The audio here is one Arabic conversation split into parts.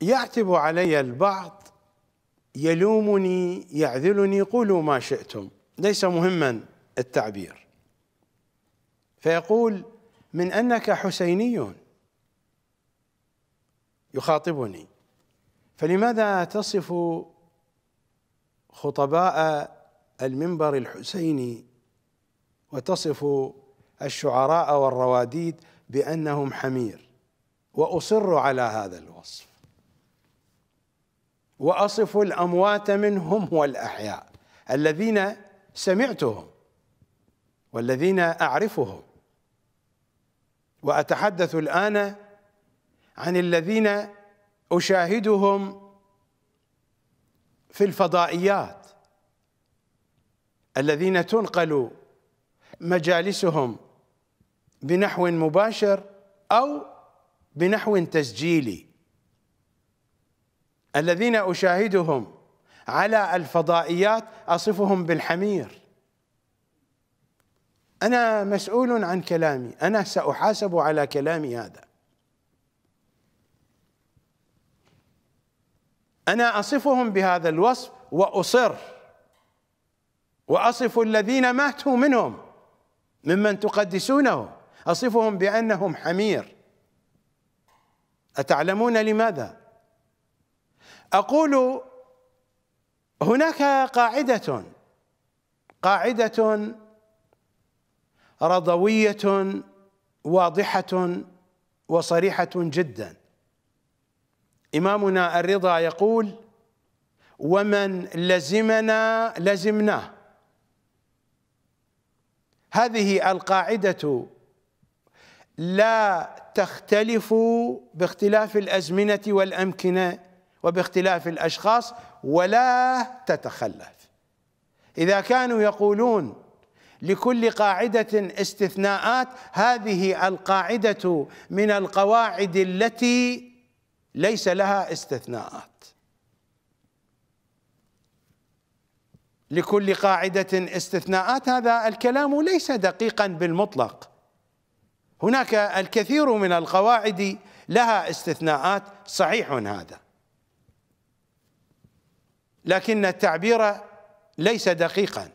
يعتب علي البعض يلومني يعذلني قولوا ما شئتم ليس مهما التعبير فيقول من انك حسيني يخاطبني فلماذا تصف خطباء المنبر الحسيني وتصف الشعراء والرواديد بانهم حمير واصر على هذا الوصف وأصف الأموات منهم والأحياء الذين سمعتهم والذين أعرفهم وأتحدث الآن عن الذين أشاهدهم في الفضائيات الذين تنقل مجالسهم بنحو مباشر أو بنحو تسجيلي الذين أشاهدهم على الفضائيات أصفهم بالحمير أنا مسؤول عن كلامي أنا سأحاسب على كلامي هذا أنا أصفهم بهذا الوصف وأصر وأصف الذين ماتوا منهم ممن تقدسونه أصفهم بأنهم حمير أتعلمون لماذا؟ اقول هناك قاعده قاعده رضويه واضحه وصريحه جدا امامنا الرضا يقول ومن لزمنا لزمناه هذه القاعده لا تختلف باختلاف الازمنه والامكنه وباختلاف الاشخاص ولا تتخلف اذا كانوا يقولون لكل قاعده استثناءات هذه القاعده من القواعد التي ليس لها استثناءات لكل قاعده استثناءات هذا الكلام ليس دقيقا بالمطلق هناك الكثير من القواعد لها استثناءات صحيح هذا لكن التعبير ليس دقيقا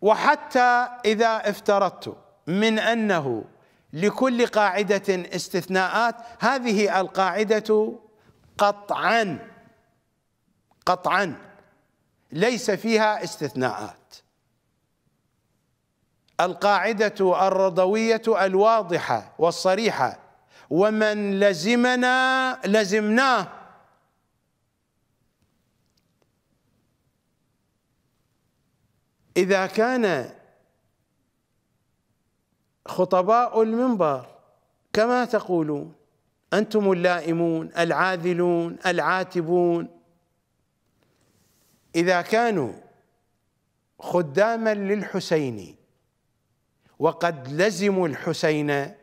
وحتى إذا افترضت من أنه لكل قاعدة استثناءات هذه القاعدة قطعا قطعا ليس فيها استثناءات القاعدة الرضوية الواضحة والصريحة ومن لزمنا لزمناه إذا كان خطباء المنبر كما تقولون أنتم اللائمون العاذلون العاتبون إذا كانوا خداما للحسين وقد لزموا الحسين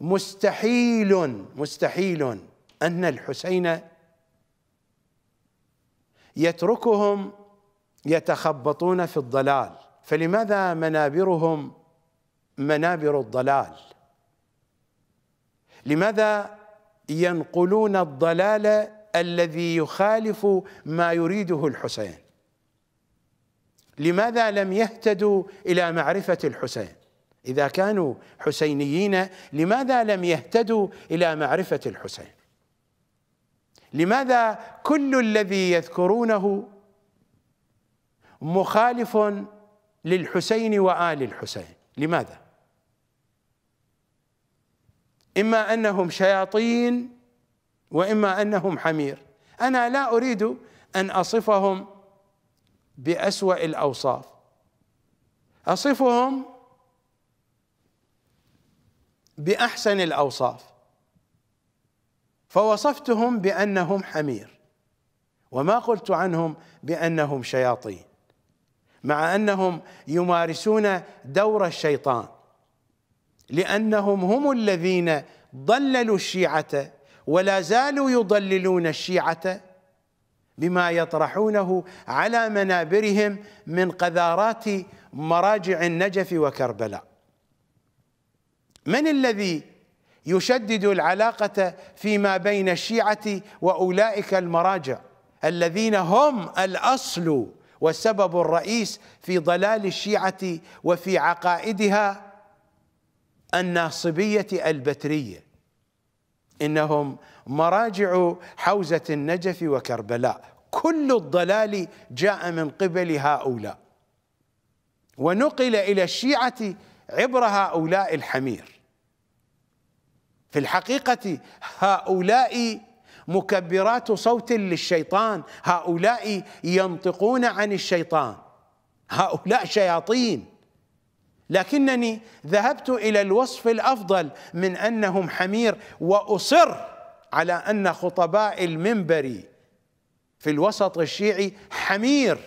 مستحيل مستحيل أن الحسين يتركهم يتخبطون في الضلال فلماذا منابرهم منابر الضلال لماذا ينقلون الضلال الذي يخالف ما يريده الحسين لماذا لم يهتدوا الى معرفه الحسين اذا كانوا حسينيين لماذا لم يهتدوا الى معرفه الحسين لماذا كل الذي يذكرونه مخالف للحسين وآل الحسين لماذا؟ إما أنهم شياطين وإما أنهم حمير أنا لا أريد أن أصفهم بأسوأ الأوصاف أصفهم بأحسن الأوصاف فوصفتهم بأنهم حمير وما قلت عنهم بأنهم شياطين مع انهم يمارسون دور الشيطان لانهم هم الذين ضللوا الشيعه ولا زالوا يضللون الشيعه بما يطرحونه على منابرهم من قذارات مراجع النجف وكربلاء من الذي يشدد العلاقه فيما بين الشيعه واولئك المراجع الذين هم الاصل والسبب الرئيس في ضلال الشيعة وفي عقائدها الناصبية البترية إنهم مراجع حوزة النجف وكربلاء كل الضلال جاء من قبل هؤلاء ونقل إلى الشيعة عبر هؤلاء الحمير في الحقيقة هؤلاء مكبرات صوت للشيطان هؤلاء ينطقون عن الشيطان هؤلاء شياطين لكنني ذهبت الى الوصف الافضل من انهم حمير واصر على ان خطباء المنبر في الوسط الشيعي حمير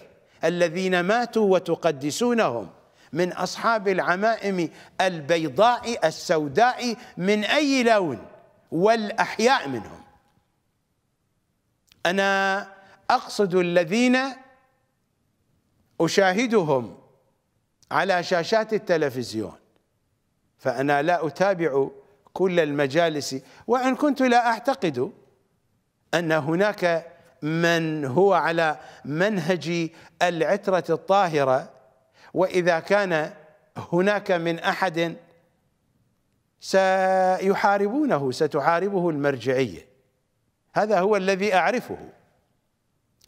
الذين ماتوا وتقدسونهم من اصحاب العمائم البيضاء السوداء من اي لون والاحياء منهم انا اقصد الذين اشاهدهم على شاشات التلفزيون فانا لا اتابع كل المجالس وان كنت لا اعتقد ان هناك من هو على منهج العترة الطاهرة وإذا كان هناك من أحد سيحاربونه ستحاربه المرجعية هذا هو الذي أعرفه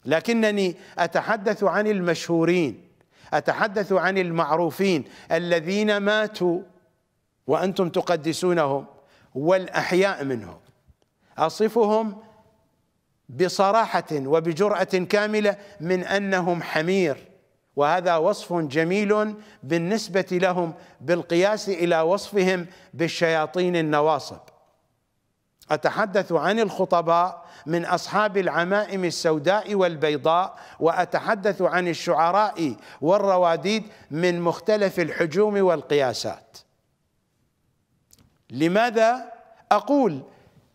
لكنني أتحدث عن المشهورين أتحدث عن المعروفين الذين ماتوا وأنتم تقدسونهم والأحياء منهم أصفهم بصراحة وبجرأة كاملة من أنهم حمير وهذا وصف جميل بالنسبة لهم بالقياس إلى وصفهم بالشياطين النواصب أتحدث عن الخطباء من أصحاب العمائم السوداء والبيضاء وأتحدث عن الشعراء والرواديد من مختلف الحجوم والقياسات لماذا أقول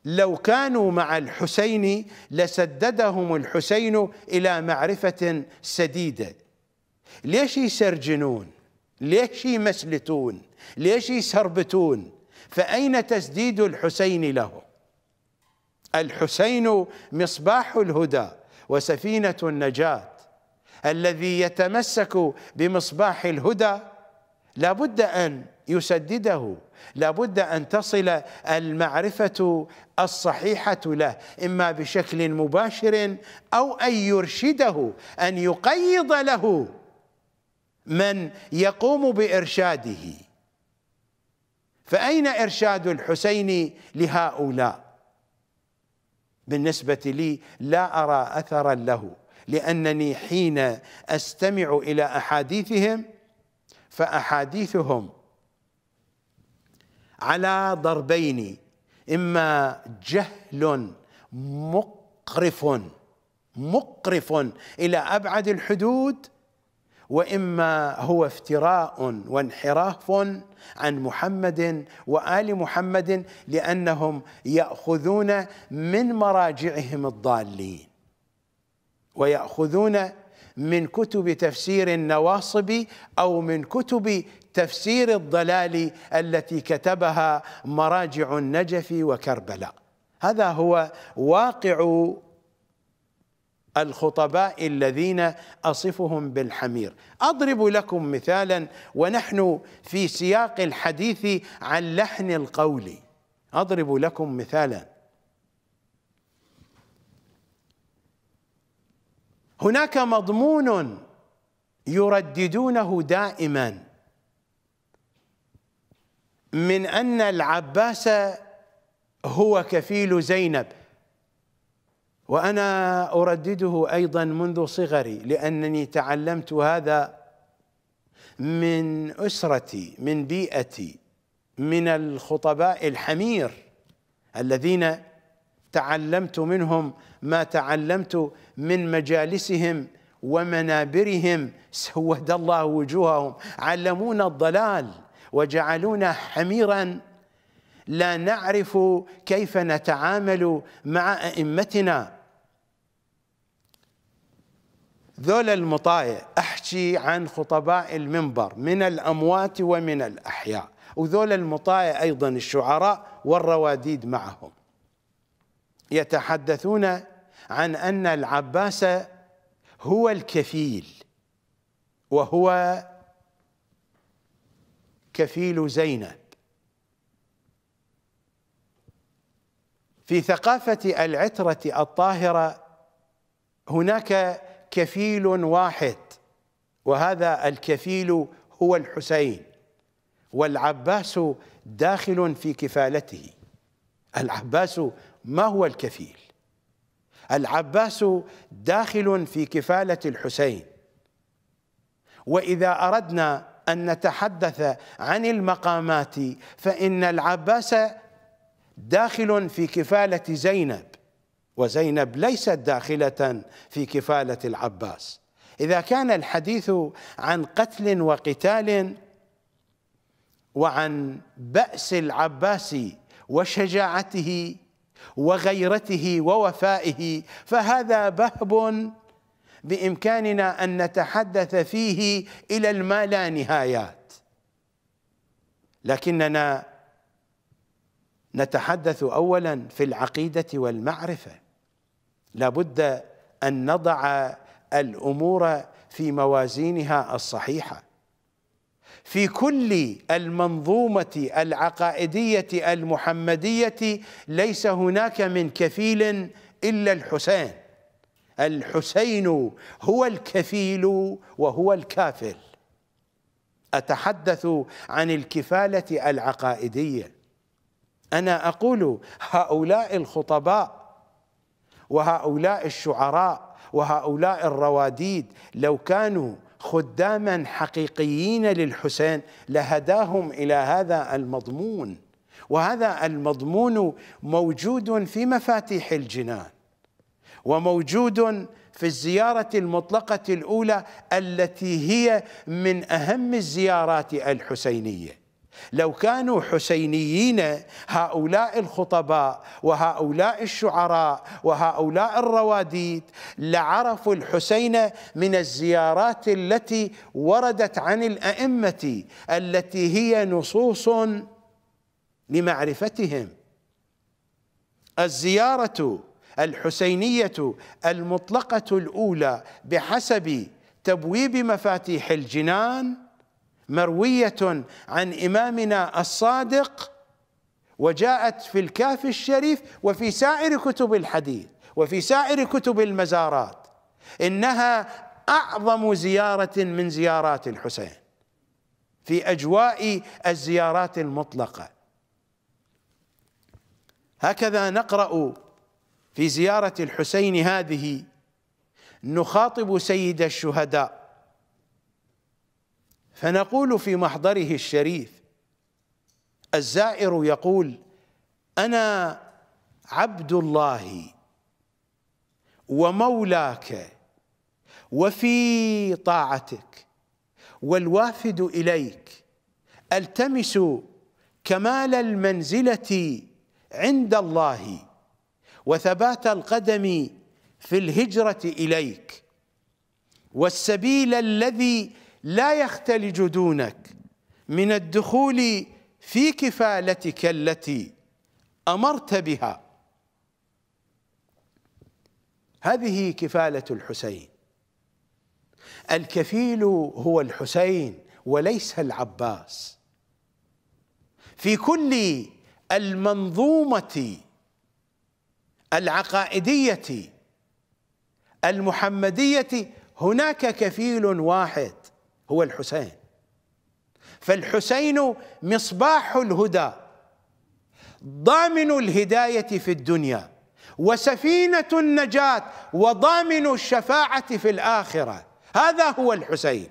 لو كانوا مع الحسين لسددهم الحسين إلى معرفة سديدة ليش يسرجنون ليش يمسلتون ليش يسربتون فأين تسديد الحسين لهم الحسين مصباح الهدى وسفينة النجاة الذي يتمسك بمصباح الهدى لابد أن يسدده لابد أن تصل المعرفة الصحيحة له إما بشكل مباشر أو أن يرشده أن يقيض له من يقوم بإرشاده فأين إرشاد الحسين لهؤلاء بالنسبة لي لا أرى أثرا له لأنني حين أستمع إلى أحاديثهم فأحاديثهم على ضربين إما جهل مقرف مقرف إلى أبعد الحدود واما هو افتراء وانحراف عن محمد وال محمد لانهم ياخذون من مراجعهم الضالين وياخذون من كتب تفسير النواصب او من كتب تفسير الضلال التي كتبها مراجع النجف وكربلاء هذا هو واقع الخطباء الذين اصفهم بالحمير اضرب لكم مثالا ونحن في سياق الحديث عن لحن القول اضرب لكم مثالا هناك مضمون يرددونه دائما من ان العباس هو كفيل زينب وانا اردده ايضا منذ صغري لانني تعلمت هذا من اسرتي من بيئتي من الخطباء الحمير الذين تعلمت منهم ما تعلمت من مجالسهم ومنابرهم سود الله وجوههم علمونا الضلال وجعلونا حميرا لا نعرف كيف نتعامل مع ائمتنا ذول المطايع أحكي عن خطباء المنبر من الأموات ومن الأحياء وذول المطايع أيضا الشعراء والرواديد معهم يتحدثون عن أن العباس هو الكفيل وهو كفيل زينب في ثقافة العترة الطاهرة هناك كفيل واحد وهذا الكفيل هو الحسين والعباس داخل في كفالته العباس ما هو الكفيل العباس داخل في كفاله الحسين واذا اردنا ان نتحدث عن المقامات فان العباس داخل في كفاله زينب وزينب ليست داخلة في كفالة العباس إذا كان الحديث عن قتل وقتال وعن بأس العباس وشجاعته وغيرته ووفائه فهذا بهب بإمكاننا أن نتحدث فيه إلى الما لا نهايات لكننا نتحدث أولا في العقيدة والمعرفة لابد ان نضع الامور في موازينها الصحيحه في كل المنظومه العقائديه المحمديه ليس هناك من كفيل الا الحسين الحسين هو الكفيل وهو الكافل اتحدث عن الكفاله العقائديه انا اقول هؤلاء الخطباء وهؤلاء الشعراء وهؤلاء الرواديد لو كانوا خداما حقيقيين للحسين لهداهم الى هذا المضمون وهذا المضمون موجود في مفاتيح الجنان وموجود في الزياره المطلقه الاولى التي هي من اهم الزيارات الحسينيه لو كانوا حسينيين هؤلاء الخطباء وهؤلاء الشعراء وهؤلاء الرواديد لعرفوا الحسين من الزيارات التي وردت عن الائمه التي هي نصوص لمعرفتهم الزياره الحسينيه المطلقه الاولى بحسب تبويب مفاتيح الجنان مرويه عن امامنا الصادق وجاءت في الكاف الشريف وفي سائر كتب الحديث وفي سائر كتب المزارات انها اعظم زياره من زيارات الحسين في اجواء الزيارات المطلقه هكذا نقرا في زياره الحسين هذه نخاطب سيد الشهداء فنقول في محضره الشريف الزائر يقول انا عبد الله ومولاك وفي طاعتك والوافد اليك التمس كمال المنزله عند الله وثبات القدم في الهجره اليك والسبيل الذي لا يختلج دونك من الدخول في كفالتك التي امرت بها هذه كفاله الحسين الكفيل هو الحسين وليس العباس في كل المنظومه العقائديه المحمديه هناك كفيل واحد هو الحسين فالحسين مصباح الهدى ضامن الهدايه في الدنيا وسفينه النجاه وضامن الشفاعه في الاخره هذا هو الحسين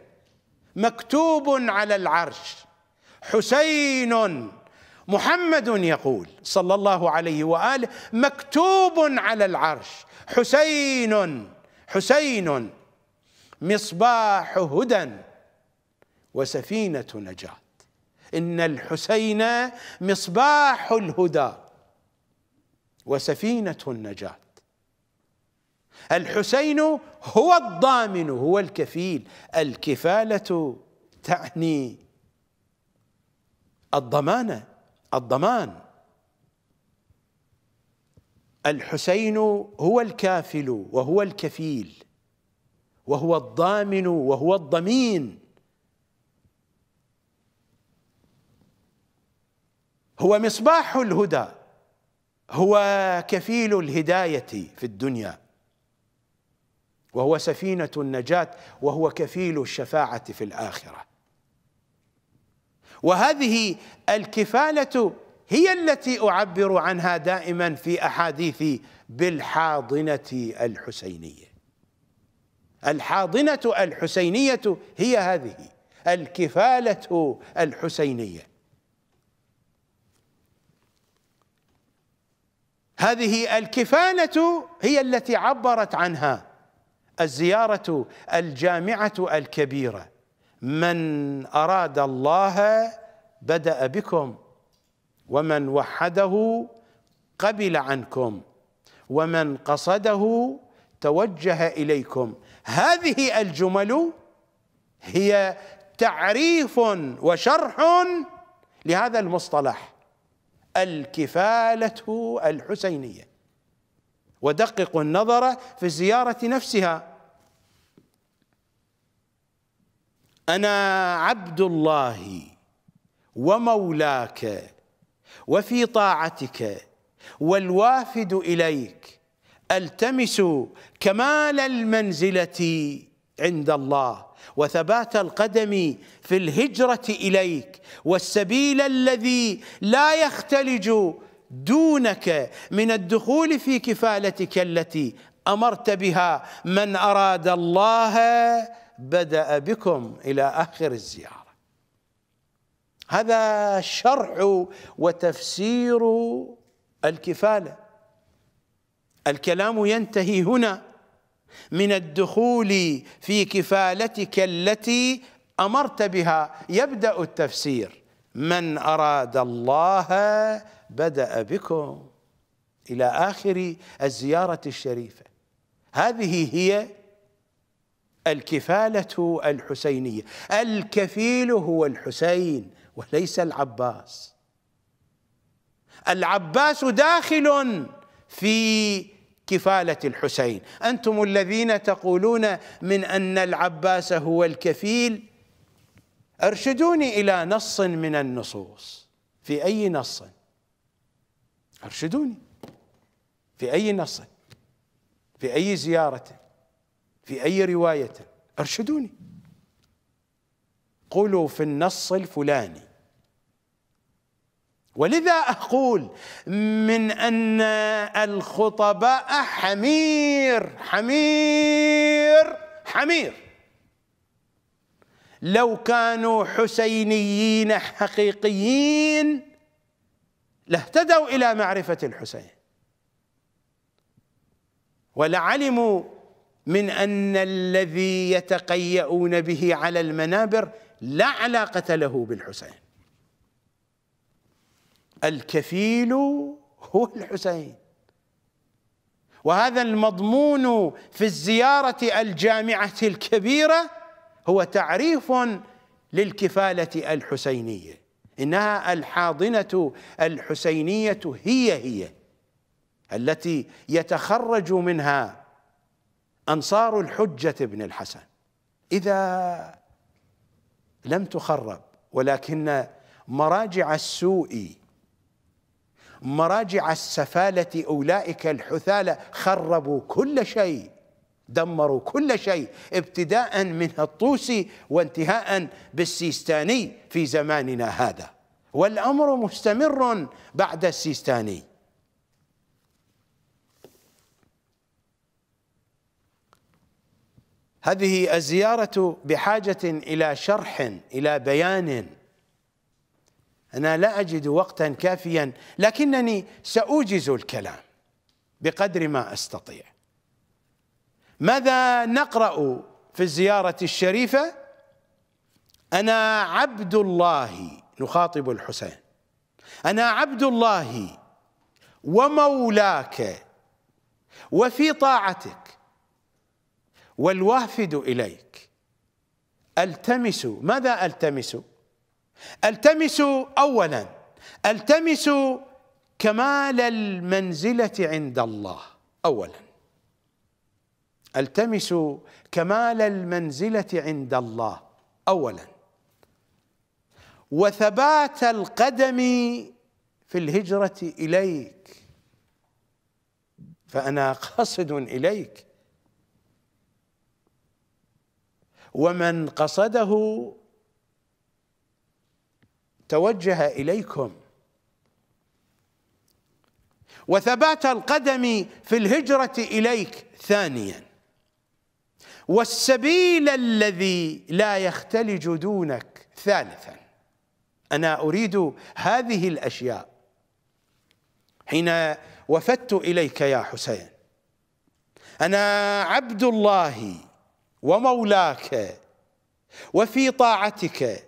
مكتوب على العرش حسين محمد يقول صلى الله عليه واله مكتوب على العرش حسين حسين مصباح هدى وسفينة نجاة إن الحسين مصباح الهدى وسفينة النجاة الحسين هو الضامن هو الكفيل الكفالة تعني الضمانة الضمان الحسين هو الكافل وهو الكفيل وهو الضامن وهو الضمين هو مصباح الهدى هو كفيل الهداية في الدنيا وهو سفينة النجاة وهو كفيل الشفاعة في الآخرة وهذه الكفالة هي التي أعبر عنها دائما في أحاديثي بالحاضنة الحسينية الحاضنة الحسينية هي هذه الكفالة الحسينية هذه الكفانة هي التي عبرت عنها الزيارة الجامعة الكبيرة من أراد الله بدأ بكم ومن وحده قبل عنكم ومن قصده توجه إليكم هذه الجمل هي تعريف وشرح لهذا المصطلح الكفالة الحسينية ودققوا النظر في الزيارة نفسها أنا عبد الله ومولاك وفي طاعتك والوافد إليك التمس كمال المنزلة عند الله وثبات القدم في الهجرة إليك والسبيل الذي لا يختلج دونك من الدخول في كفالتك التي أمرت بها من أراد الله بدأ بكم إلى آخر الزيارة هذا شرح وتفسير الكفاله الكلام ينتهي هنا من الدخول في كفالتك التي امرت بها يبدا التفسير من اراد الله بدا بكم الى اخر الزياره الشريفه هذه هي الكفاله الحسينيه الكفيل هو الحسين وليس العباس العباس داخل في كفاله الحسين انتم الذين تقولون من ان العباس هو الكفيل ارشدوني الى نص من النصوص في اي نص ارشدوني في اي نص في اي زياره في اي روايه ارشدوني قولوا في النص الفلاني ولذا اقول من ان الخطباء حمير حمير حمير لو كانوا حسينيين حقيقيين لاهتدوا الى معرفه الحسين ولعلموا من ان الذي يتقيؤون به على المنابر لا علاقه له بالحسين الكفيل هو الحسين وهذا المضمون في الزيارة الجامعة الكبيرة هو تعريف للكفالة الحسينية إنها الحاضنة الحسينية هي هي التي يتخرج منها أنصار الحجة ابن الحسن إذا لم تخرب ولكن مراجع السوء مراجع السفالة أولئك الحثالة خربوا كل شيء دمروا كل شيء ابتداء من الطوسي وانتهاء بالسيستاني في زماننا هذا والأمر مستمر بعد السيستاني هذه الزيارة بحاجة إلى شرح إلى بيان أنا لا أجد وقتا كافيا لكنني سأوجز الكلام بقدر ما أستطيع ماذا نقرأ في الزيارة الشريفة أنا عبد الله نخاطب الحسين أنا عبد الله ومولاك وفي طاعتك والوافد إليك التمس ماذا التمس التمسوا اولا التمسوا كمال المنزله عند الله اولا التمسوا كمال المنزله عند الله اولا وثبات القدم في الهجره اليك فانا قاصد اليك ومن قصده توجه اليكم وثبات القدم في الهجره اليك ثانيا والسبيل الذي لا يختلج دونك ثالثا انا اريد هذه الاشياء حين وفدت اليك يا حسين انا عبد الله ومولاك وفي طاعتك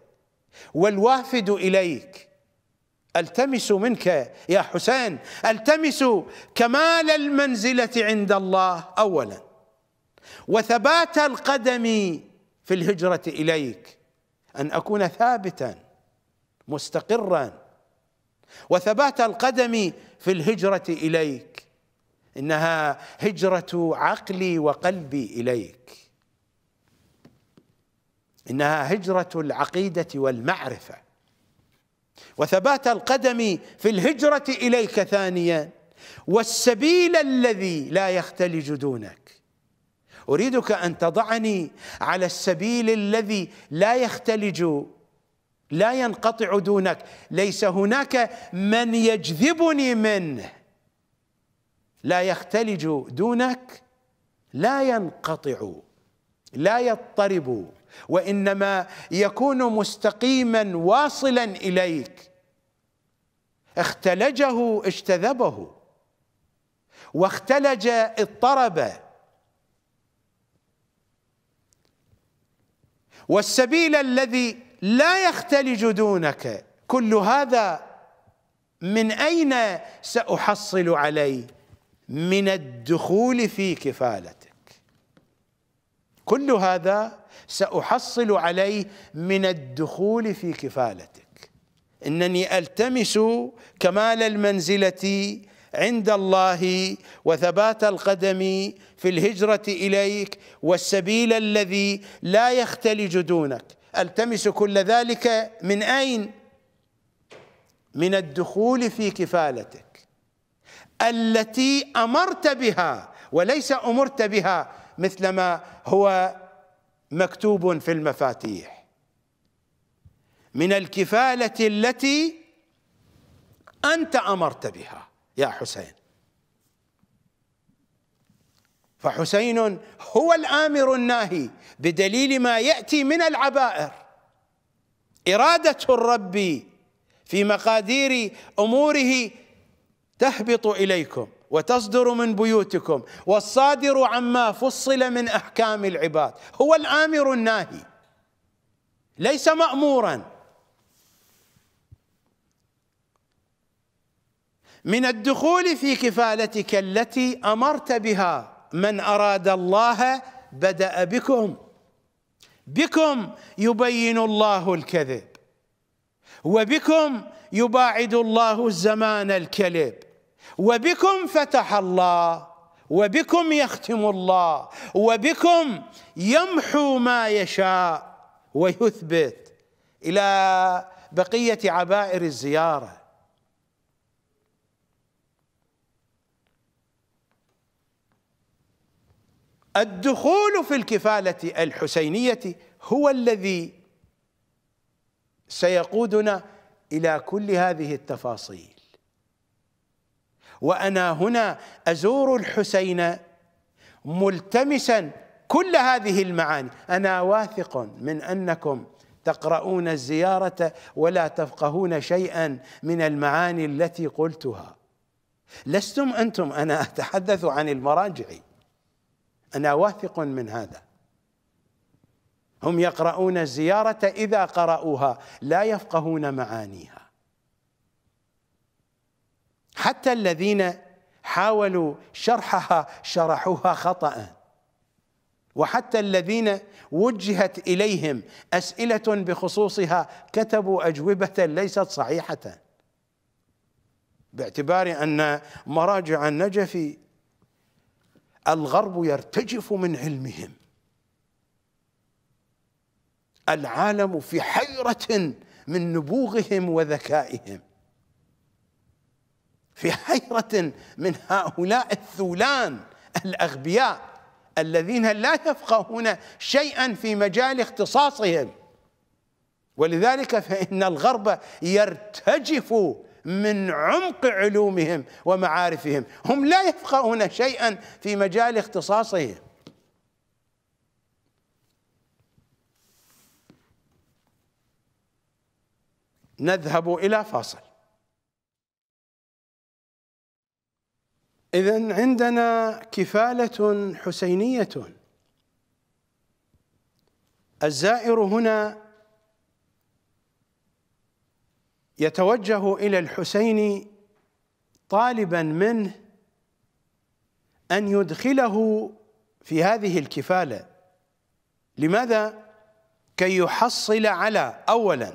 والوافد اليك التمس منك يا حسين التمس كمال المنزله عند الله اولا وثبات القدم في الهجره اليك ان اكون ثابتا مستقرا وثبات القدم في الهجره اليك انها هجره عقلي وقلبي اليك انها هجره العقيده والمعرفه وثبات القدم في الهجره اليك ثانيا والسبيل الذي لا يختلج دونك اريدك ان تضعني على السبيل الذي لا يختلج لا ينقطع دونك ليس هناك من يجذبني منه لا يختلج دونك لا ينقطع لا يضطرب وانما يكون مستقيما واصلا اليك اختلجه اجتذبه واختلج اضطرب والسبيل الذي لا يختلج دونك كل هذا من اين ساحصل عليه من الدخول في كفالتك كل هذا سأحصل عليه من الدخول في كفالتك إنني ألتمس كمال المنزلة عند الله وثبات القدم في الهجرة إليك والسبيل الذي لا يختلج دونك ألتمس كل ذلك من أين؟ من الدخول في كفالتك التي أمرت بها وليس أمرت بها مثلما هو مكتوب في المفاتيح من الكفالة التي أنت أمرت بها يا حسين فحسين هو الآمر الناهي بدليل ما يأتي من العبائر إرادة الرب في مقادير أموره تهبط إليكم وتصدر من بيوتكم والصادر عما فصل من احكام العباد هو الامر الناهي ليس مامورا من الدخول في كفالتك التي امرت بها من اراد الله بدا بكم بكم يبين الله الكذب وبكم يباعد الله الزمان الكذب وبكم فتح الله وبكم يختم الله وبكم يمحو ما يشاء ويثبت الى بقيه عبائر الزياره الدخول في الكفاله الحسينيه هو الذي سيقودنا الى كل هذه التفاصيل وانا هنا ازور الحسين ملتمسا كل هذه المعاني انا واثق من انكم تقرؤون الزياره ولا تفقهون شيئا من المعاني التي قلتها لستم انتم انا اتحدث عن المراجع انا واثق من هذا هم يقرؤون الزياره اذا قرأوها لا يفقهون معانيها حتى الذين حاولوا شرحها شرحوها خطأ وحتى الذين وجهت إليهم أسئلة بخصوصها كتبوا أجوبة ليست صحيحة باعتبار أن مراجع النجف الغرب يرتجف من علمهم العالم في حيرة من نبوغهم وذكائهم في حيرة من هؤلاء الثولان الأغبياء الذين لا يفقهون شيئا في مجال اختصاصهم ولذلك فإن الغرب يرتجف من عمق علومهم ومعارفهم هم لا يفقهون شيئا في مجال اختصاصهم نذهب إلى فاصل إذا عندنا كفالة حسينية الزائر هنا يتوجه إلى الحسين طالبا منه أن يدخله في هذه الكفالة لماذا؟ كي يحصل على أولا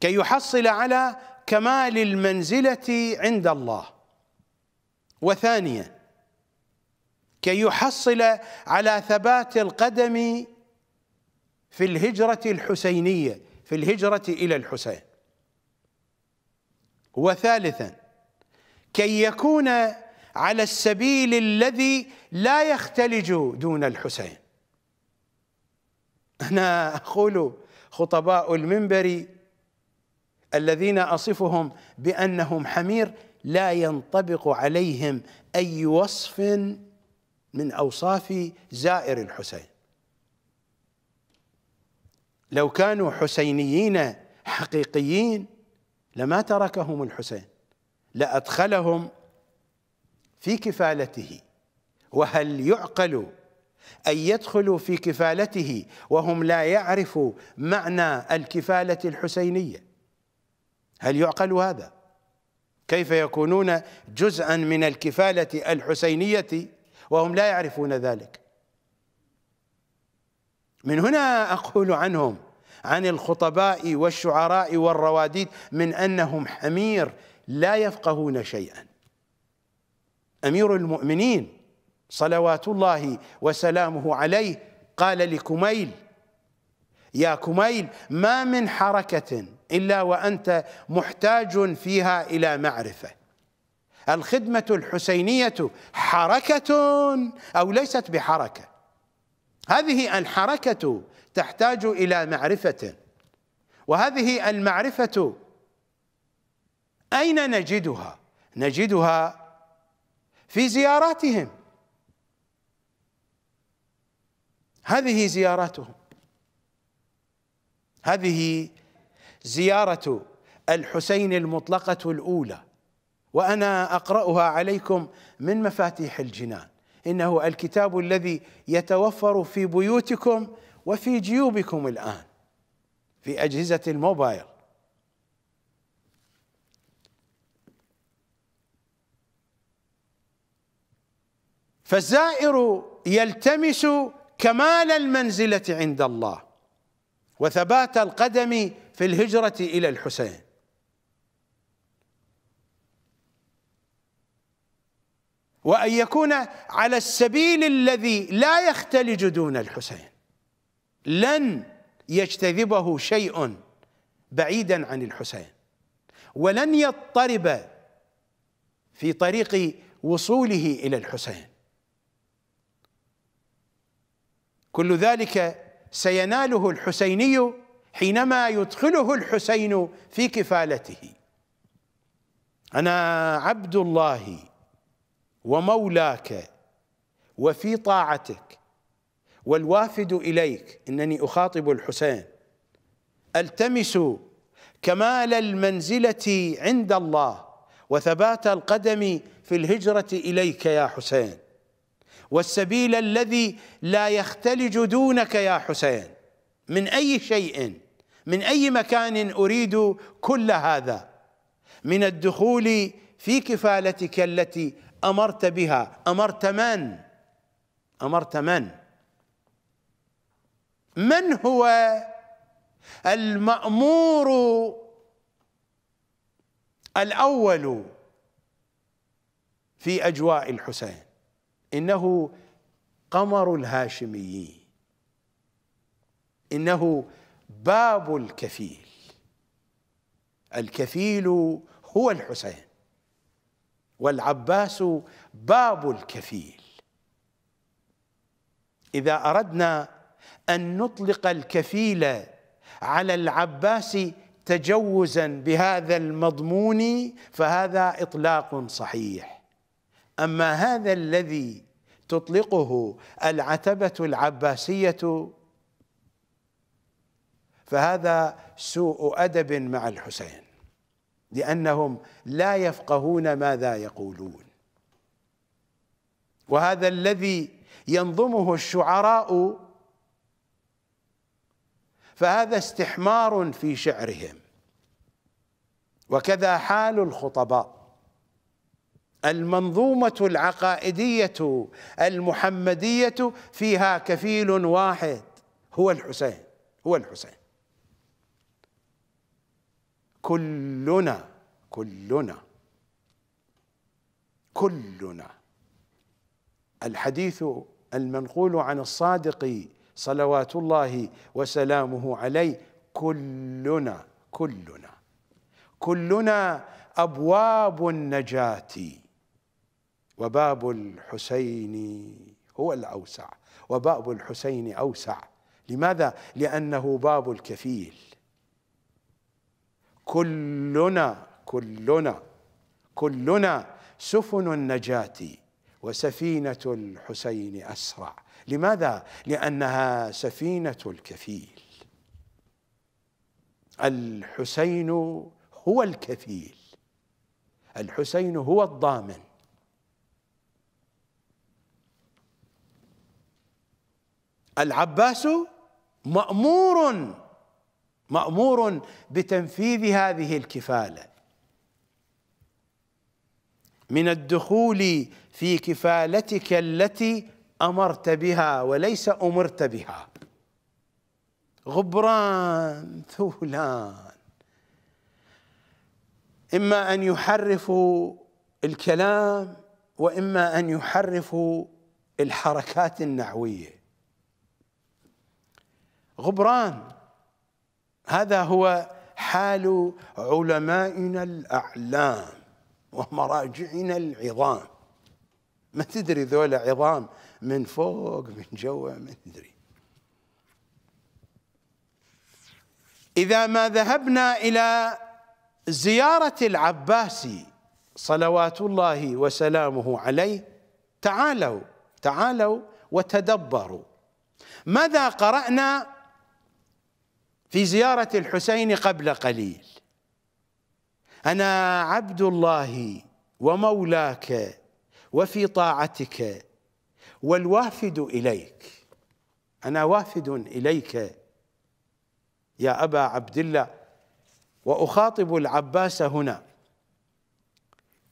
كي يحصل على كمال المنزله عند الله وثانيا كي يحصل على ثبات القدم في الهجره الحسينيه في الهجره الى الحسين وثالثا كي يكون على السبيل الذي لا يختلج دون الحسين انا اقول خطباء المنبر الذين اصفهم بانهم حمير لا ينطبق عليهم اي وصف من اوصاف زائر الحسين لو كانوا حسينيين حقيقيين لما تركهم الحسين لادخلهم في كفالته وهل يعقل ان يدخلوا في كفالته وهم لا يعرفوا معنى الكفاله الحسينيه هل يعقل هذا كيف يكونون جزءا من الكفالة الحسينية وهم لا يعرفون ذلك من هنا أقول عنهم عن الخطباء والشعراء والرواديد من أنهم حمير لا يفقهون شيئا أمير المؤمنين صلوات الله وسلامه عليه قال لكميل يا كميل ما من حركة إلا وأنت محتاج فيها إلى معرفة الخدمة الحسينية حركة أو ليست بحركة هذه الحركة تحتاج إلى معرفة وهذه المعرفة أين نجدها؟ نجدها في زياراتهم هذه زياراتهم هذه زيارة الحسين المطلقة الأولى وأنا أقرأها عليكم من مفاتيح الجنان إنه الكتاب الذي يتوفر في بيوتكم وفي جيوبكم الآن في أجهزة الموبايل فالزائر يلتمس كمال المنزلة عند الله وثبات القدم في الهجرة إلى الحسين وأن يكون على السبيل الذي لا يختلج دون الحسين لن يجتذبه شيء بعيدا عن الحسين ولن يضطرب في طريق وصوله إلى الحسين كل ذلك سيناله الحسيني حينما يدخله الحسين في كفالته انا عبد الله ومولاك وفي طاعتك والوافد اليك انني اخاطب الحسين التمس كمال المنزله عند الله وثبات القدم في الهجره اليك يا حسين والسبيل الذي لا يختلج دونك يا حسين من أي شيء من أي مكان أريد كل هذا من الدخول في كفالتك التي أمرت بها أمرت من أمرت من من هو المأمور الأول في أجواء الحسين إنه قمر الهاشميين إنه باب الكفيل الكفيل هو الحسين والعباس باب الكفيل إذا أردنا أن نطلق الكفيل على العباس تجوزا بهذا المضمون فهذا إطلاق صحيح أما هذا الذي تطلقه العتبة العباسية فهذا سوء أدب مع الحسين لأنهم لا يفقهون ماذا يقولون وهذا الذي ينظمه الشعراء فهذا استحمار في شعرهم وكذا حال الخطباء المنظومة العقائدية المحمدية فيها كفيل واحد هو الحسين هو الحسين كلنا كلنا كلنا الحديث المنقول عن الصادق صلوات الله وسلامه عليه كلنا كلنا كلنا أبواب النجاة وباب الحسين هو الأوسع وباب الحسين أوسع لماذا؟ لأنه باب الكفيل كلنا كلنا كلنا سفن النجاة وسفينة الحسين أسرع لماذا؟ لأنها سفينة الكفيل الحسين هو الكفيل الحسين هو الضامن العباس مأمور مأمور بتنفيذ هذه الكفالة من الدخول في كفالتك التي أمرت بها وليس أمرت بها غبران ثولان إما أن يحرفوا الكلام وإما أن يحرفوا الحركات النحويه غبران هذا هو حال علمائنا الأعلام ومراجعنا العظام ما تدري ذولا عظام من فوق من جوا ما تدري إذا ما ذهبنا إلى زيارة العباسي صلوات الله وسلامه عليه تعالوا تعالوا وتدبروا ماذا قرأنا في زيارة الحسين قبل قليل أنا عبد الله ومولاك وفي طاعتك والوافد إليك أنا وافد إليك يا أبا عبد الله وأخاطب العباس هنا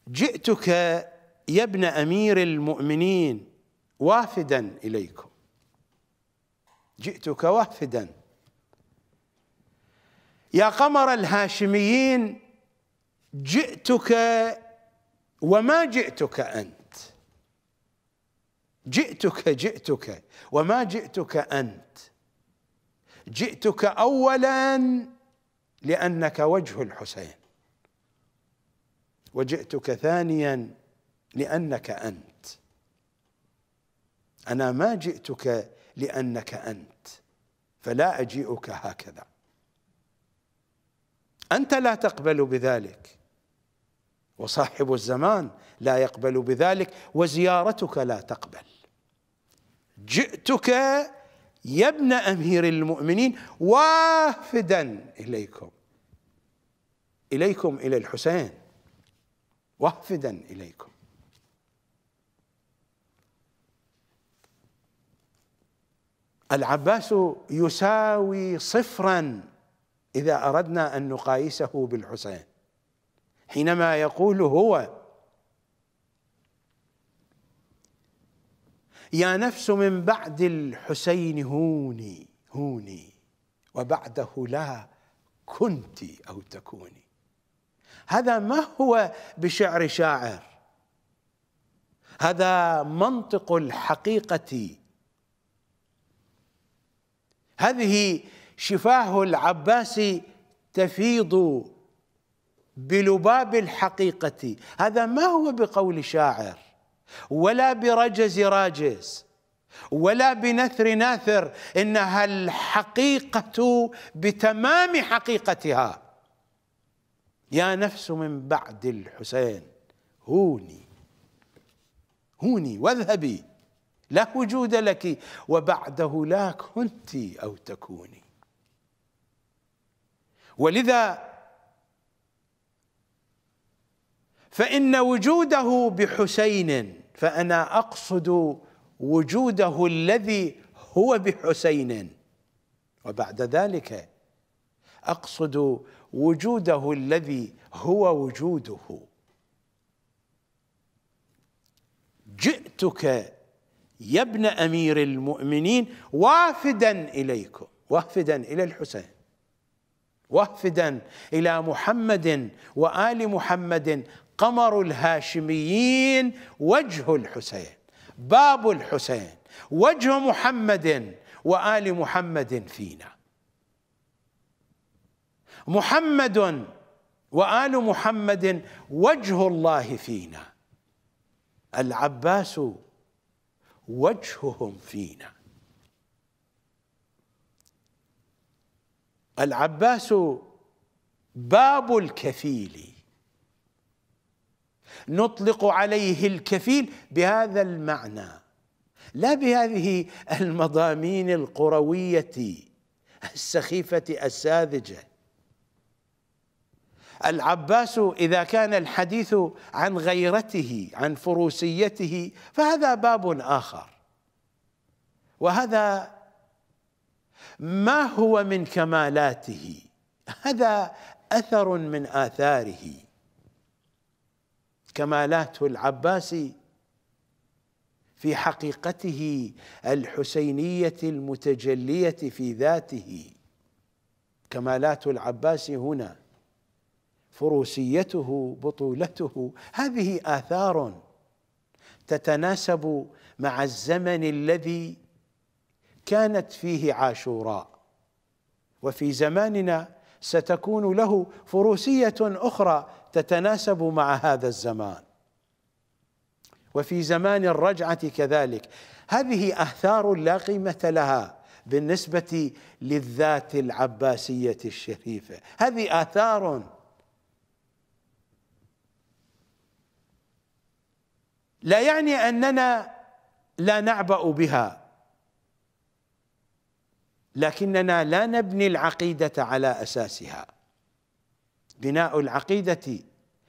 جئتك يا ابن أمير المؤمنين وافدا إليكم جئتك وافداً يا قمر الهاشميين جئتك وما جئتك أنت جئتك جئتك وما جئتك أنت جئتك أولا لأنك وجه الحسين وجئتك ثانيا لأنك أنت أنا ما جئتك لأنك أنت فلا أجيئك هكذا انت لا تقبل بذلك وصاحب الزمان لا يقبل بذلك وزيارتك لا تقبل جئتك يا ابن امير المؤمنين وافدا اليكم اليكم الى الحسين وافدا اليكم العباس يساوي صفرا إذا أردنا أن نقايسه بالحسين حينما يقول هو يا نفس من بعد الحسين هوني هوني وبعده لا كنت أو تكوني هذا ما هو بشعر شاعر هذا منطق الحقيقة هذه شفاه العباسي تفيض بلباب الحقيقة هذا ما هو بقول شاعر ولا برجز راجز ولا بنثر ناثر إنها الحقيقة بتمام حقيقتها يا نفس من بعد الحسين هوني هوني واذهبي لا وجود لك وبعده لا كنت أو تكوني ولذا فإن وجوده بحسين فأنا أقصد وجوده الذي هو بحسين وبعد ذلك أقصد وجوده الذي هو وجوده جئتك يا ابن أمير المؤمنين وافدا إليكم وافدا إلى الحسين وافدا الى محمد وال محمد قمر الهاشميين وجه الحسين باب الحسين وجه محمد وال محمد فينا محمد وال محمد وجه الله فينا العباس وجههم فينا العباس باب الكفيل نطلق عليه الكفيل بهذا المعنى لا بهذه المضامين القرويه السخيفه الساذجه العباس اذا كان الحديث عن غيرته عن فروسيته فهذا باب اخر وهذا ما هو من كمالاته هذا اثر من اثاره كمالات العباسي في حقيقته الحسينيه المتجليه في ذاته كمالات العباس هنا فروسيته بطولته هذه اثار تتناسب مع الزمن الذي كانت فيه عاشوراء وفي زماننا ستكون له فروسيه اخرى تتناسب مع هذا الزمان وفي زمان الرجعه كذلك هذه اثار لا قيمه لها بالنسبه للذات العباسيه الشريفه هذه اثار لا يعني اننا لا نعبأ بها لكننا لا نبني العقيدة على أساسها بناء العقيدة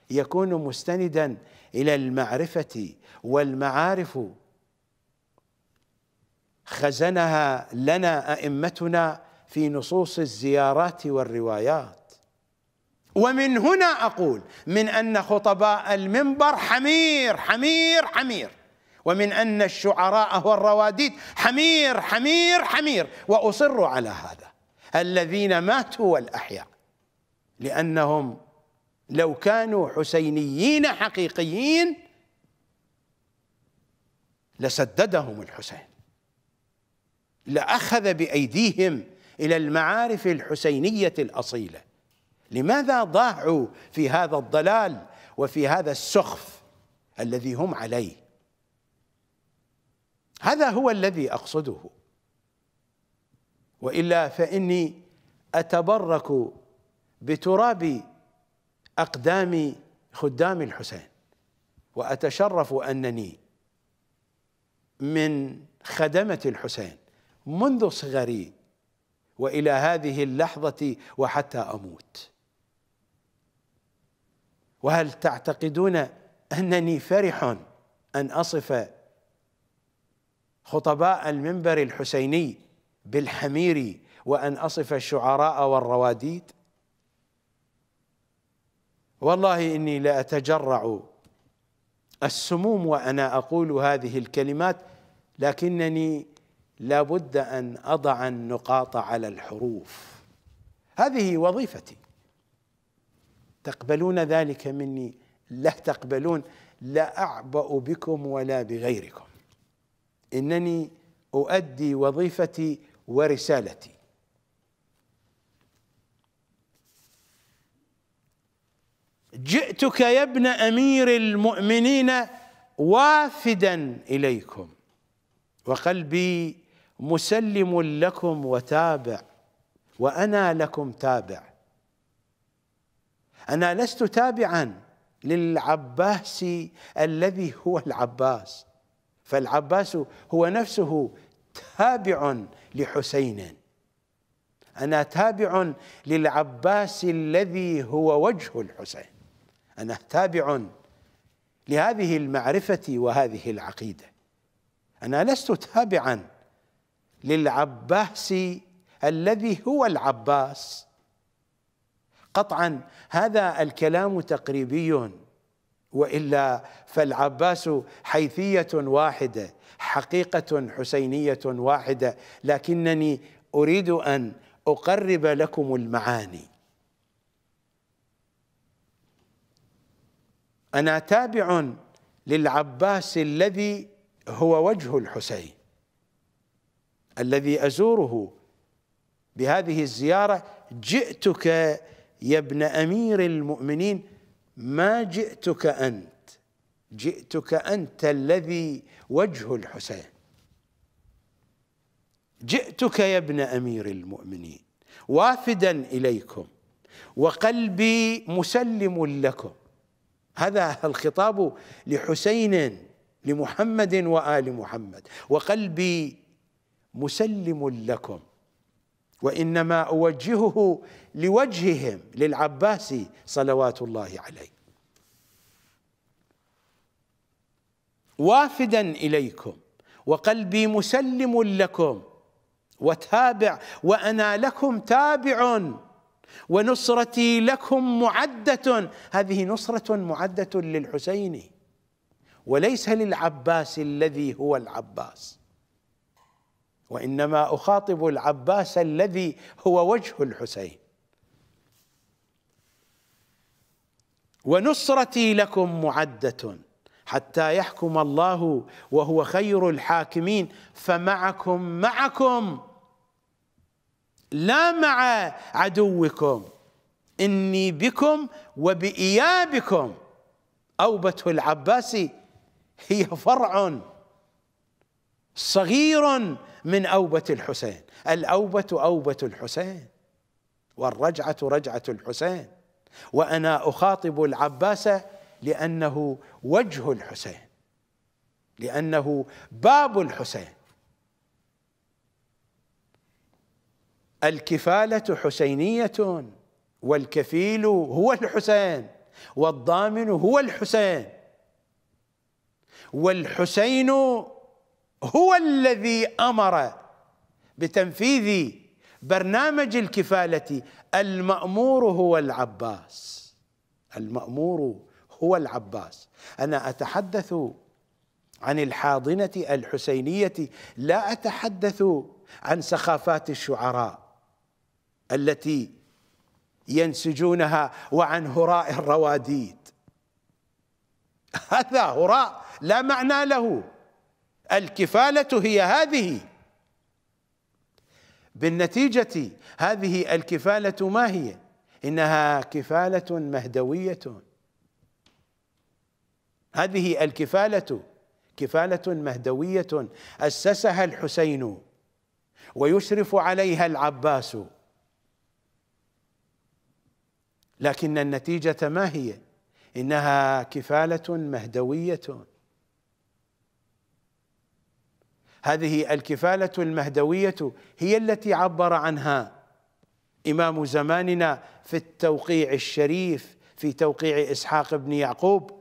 يكون مستندا إلى المعرفة والمعارف خزنها لنا أئمتنا في نصوص الزيارات والروايات ومن هنا أقول من أن خطباء المنبر حمير حمير حمير ومن أن الشعراء الرواديد حمير حمير حمير وأصر على هذا الذين ماتوا والأحياء لأنهم لو كانوا حسينيين حقيقيين لسددهم الحسين لأخذ بأيديهم إلى المعارف الحسينية الأصيلة لماذا ضاعوا في هذا الضلال وفي هذا السخف الذي هم عليه هذا هو الذي اقصده والا فاني اتبرك بتراب اقدام خدام الحسين واتشرف انني من خدمه الحسين منذ صغري والى هذه اللحظه وحتى اموت وهل تعتقدون انني فرح ان اصف خطباء المنبر الحسيني بالحميري وأن أصف الشعراء والرواديد والله إني لأتجرع السموم وأنا أقول هذه الكلمات لكنني لابد أن أضع النقاط على الحروف هذه وظيفتي تقبلون ذلك مني لا تقبلون لا أعبأ بكم ولا بغيركم انني اؤدي وظيفتي ورسالتي جئتك يا ابن امير المؤمنين وافدا اليكم وقلبي مسلم لكم وتابع وانا لكم تابع انا لست تابعا للعباس الذي هو العباس فالعباس هو نفسه تابع لحسين أنا تابع للعباس الذي هو وجه الحسين أنا تابع لهذه المعرفة وهذه العقيدة أنا لست تابعا للعباس الذي هو العباس قطعا هذا الكلام تقريبي والا فالعباس حيثيه واحده حقيقه حسينيه واحده لكنني اريد ان اقرب لكم المعاني انا تابع للعباس الذي هو وجه الحسين الذي ازوره بهذه الزياره جئتك يا ابن امير المؤمنين ما جئتك أنت جئتك أنت الذي وجه الحسين جئتك يا ابن أمير المؤمنين وافدا إليكم وقلبي مسلم لكم هذا الخطاب لحسين لمحمد وآل محمد وقلبي مسلم لكم وانما اوجهه لوجههم للعباسي صلوات الله عليه وافدا اليكم وقلبي مسلم لكم وتابع وانا لكم تابع ونصرتي لكم معده هذه نصره معده للحسين وليس للعباس الذي هو العباس وانما اخاطب العباس الذي هو وجه الحسين ونصرتي لكم معده حتى يحكم الله وهو خير الحاكمين فمعكم معكم لا مع عدوكم اني بكم وبايابكم اوبه العباس هي فرع صغير من أوبة الحسين الأوبة أوبة الحسين والرجعة رجعة الحسين وأنا أخاطب العباس لأنه وجه الحسين لأنه باب الحسين الكفالة حسينية والكفيل هو الحسين والضامن هو الحسين والحسين هو الذي امر بتنفيذ برنامج الكفاله المامور هو العباس المامور هو العباس انا اتحدث عن الحاضنه الحسينيه لا اتحدث عن سخافات الشعراء التي ينسجونها وعن هراء الرواديد هذا هراء لا معنى له الكفالة هي هذه بالنتيجة هذه الكفالة ما هي إنها كفالة مهدوية هذه الكفالة كفالة مهدوية أسسها الحسين ويشرف عليها العباس لكن النتيجة ما هي؟ إنها كفالة مهدوية هذه الكفالة المهدوية هي التي عبر عنها إمام زماننا في التوقيع الشريف في توقيع إسحاق بن يعقوب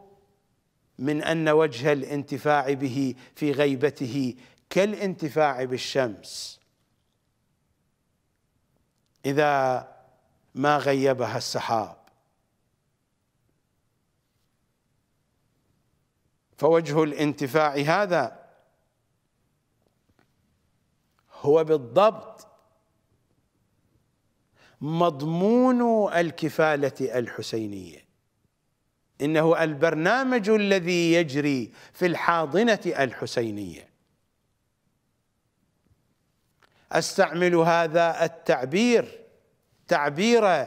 من أن وجه الانتفاع به في غيبته كالانتفاع بالشمس إذا ما غيبها السحاب فوجه الانتفاع هذا هو بالضبط مضمون الكفاله الحسينيه انه البرنامج الذي يجري في الحاضنه الحسينيه استعمل هذا التعبير تعبير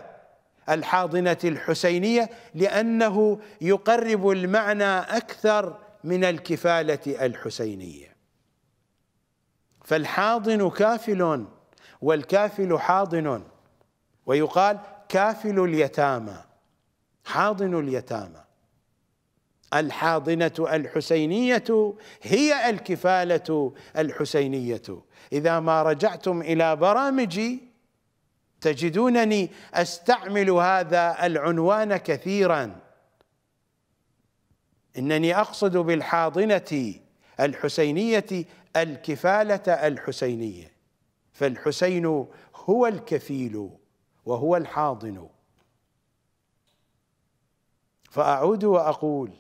الحاضنه الحسينيه لانه يقرب المعنى اكثر من الكفاله الحسينيه فالحاضن كافل والكافل حاضن ويقال كافل اليتامى حاضن اليتامى الحاضنة الحسينية هي الكفالة الحسينية إذا ما رجعتم إلى برامجي تجدونني أستعمل هذا العنوان كثيرا إنني أقصد بالحاضنة الحسينية الكفاله الحسينيه فالحسين هو الكفيل وهو الحاضن فاعود واقول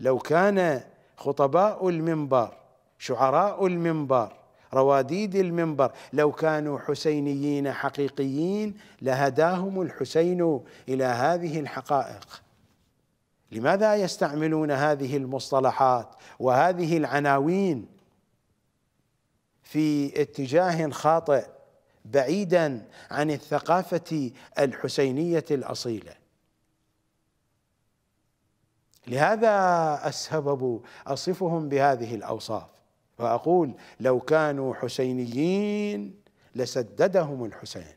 لو كان خطباء المنبر شعراء المنبر رواديد المنبر لو كانوا حسينيين حقيقيين لهداهم الحسين الى هذه الحقائق لماذا يستعملون هذه المصطلحات وهذه العناوين في اتجاه خاطئ بعيدا عن الثقافة الحسينية الأصيلة لهذا السبب أصفهم بهذه الأوصاف وأقول لو كانوا حسينيين لسددهم الحسين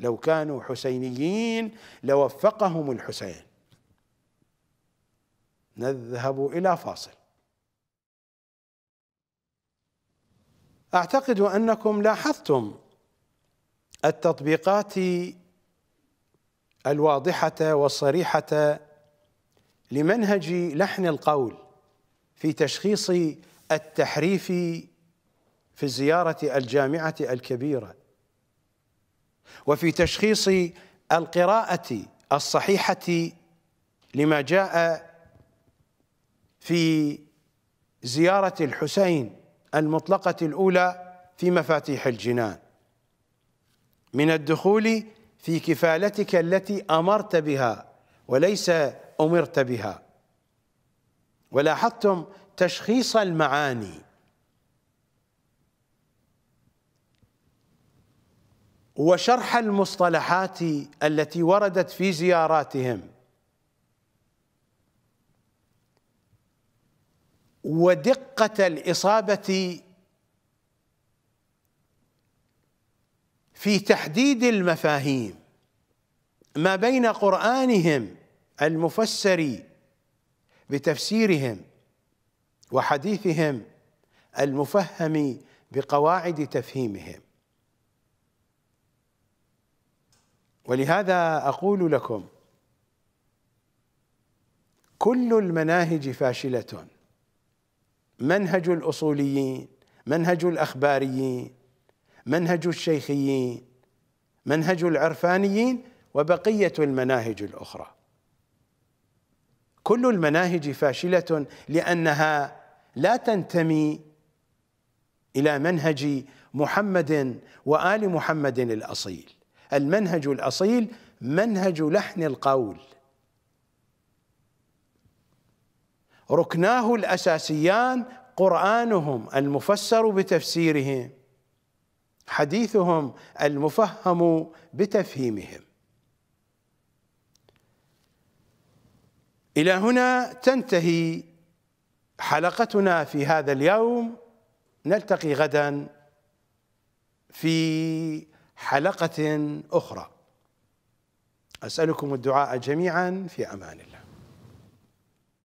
لو كانوا حسينيين لوفقهم الحسين نذهب إلى فاصل اعتقد انكم لاحظتم التطبيقات الواضحه والصريحه لمنهج لحن القول في تشخيص التحريف في الزياره الجامعه الكبيره وفي تشخيص القراءه الصحيحه لما جاء في زياره الحسين المطلقة الأولى في مفاتيح الجنان من الدخول في كفالتك التي أمرت بها وليس أمرت بها ولاحظتم تشخيص المعاني وشرح المصطلحات التي وردت في زياراتهم ودقة الإصابة في تحديد المفاهيم ما بين قرآنهم المفسر بتفسيرهم وحديثهم المفهم بقواعد تفهيمهم ولهذا أقول لكم كل المناهج فاشلة منهج الاصوليين منهج الاخباريين منهج الشيخيين منهج العرفانيين وبقيه المناهج الاخرى كل المناهج فاشله لانها لا تنتمي الى منهج محمد وال محمد الاصيل المنهج الاصيل منهج لحن القول ركناه الاساسيان قرانهم المفسر بتفسيرهم حديثهم المفهم بتفهيمهم الى هنا تنتهي حلقتنا في هذا اليوم نلتقي غدا في حلقه اخرى اسالكم الدعاء جميعا في امان الله